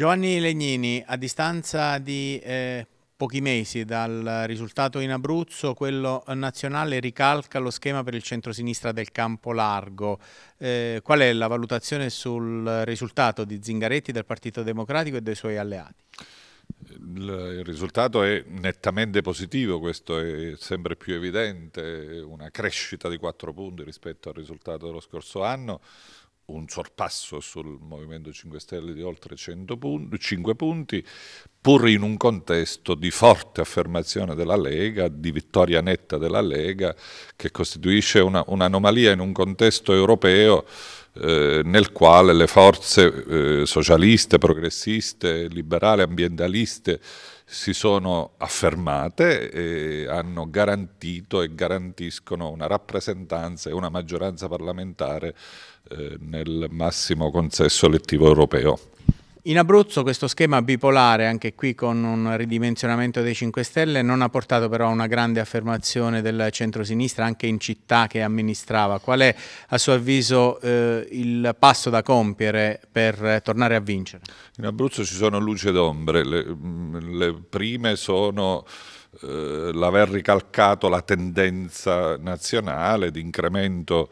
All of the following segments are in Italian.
Giovanni Legnini, a distanza di eh, pochi mesi dal risultato in Abruzzo, quello nazionale ricalca lo schema per il centrosinistra del campo largo. Eh, qual è la valutazione sul risultato di Zingaretti del Partito Democratico e dei suoi alleati? Il risultato è nettamente positivo, questo è sempre più evidente, una crescita di 4 punti rispetto al risultato dello scorso anno, un sorpasso sul Movimento 5 Stelle di oltre 100 punti, 5 punti, pur in un contesto di forte affermazione della Lega, di vittoria netta della Lega, che costituisce una, un'anomalia in un contesto europeo eh, nel quale le forze eh, socialiste, progressiste, liberali, ambientaliste si sono affermate e hanno garantito e garantiscono una rappresentanza e una maggioranza parlamentare eh, nel massimo consesso elettivo europeo. In Abruzzo questo schema bipolare, anche qui con un ridimensionamento dei 5 Stelle, non ha portato però a una grande affermazione del centrosinistra anche in città che amministrava. Qual è a suo avviso eh, il passo da compiere per tornare a vincere? In Abruzzo ci sono luce d'ombre, le, mm, le prime sono eh, l'aver ricalcato la tendenza nazionale di incremento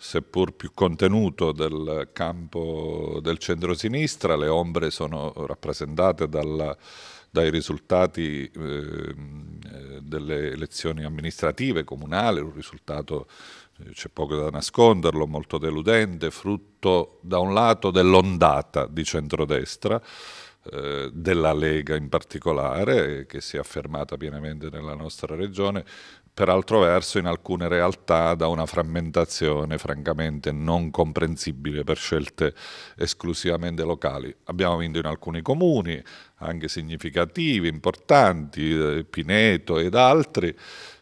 seppur più contenuto del campo del centro-sinistra, le ombre sono rappresentate dalla dai risultati eh, delle elezioni amministrative comunali, un risultato eh, c'è poco da nasconderlo, molto deludente, frutto da un lato dell'ondata di centrodestra eh, della Lega in particolare, che si è affermata pienamente nella nostra regione, per altro verso in alcune realtà da una frammentazione francamente non comprensibile per scelte esclusivamente locali. Abbiamo vinto in alcuni comuni, anche significativi, importanti, eh, Pineto ed altri.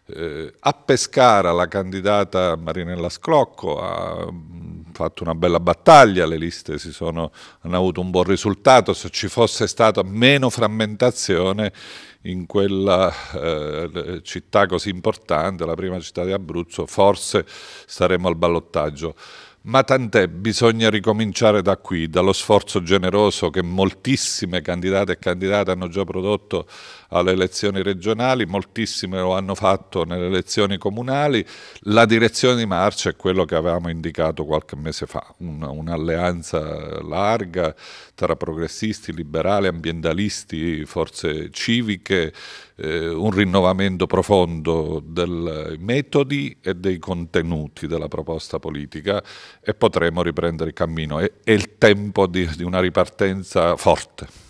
Eh, a Pescara la candidata Marinella Sclocco ha mm, fatto una bella battaglia, le liste sono, hanno avuto un buon risultato, se ci fosse stata meno frammentazione in quella eh, città così importante, la prima città di Abruzzo, forse saremmo al ballottaggio. Ma tant'è, bisogna ricominciare da qui, dallo sforzo generoso che moltissime candidate e candidati hanno già prodotto alle elezioni regionali, moltissime lo hanno fatto nelle elezioni comunali. La direzione di marcia è quello che avevamo indicato qualche mese fa, un'alleanza larga tra progressisti, liberali, ambientalisti, forze civiche, eh, un rinnovamento profondo dei metodi e dei contenuti della proposta politica e potremo riprendere il cammino. È, è il tempo di, di una ripartenza forte.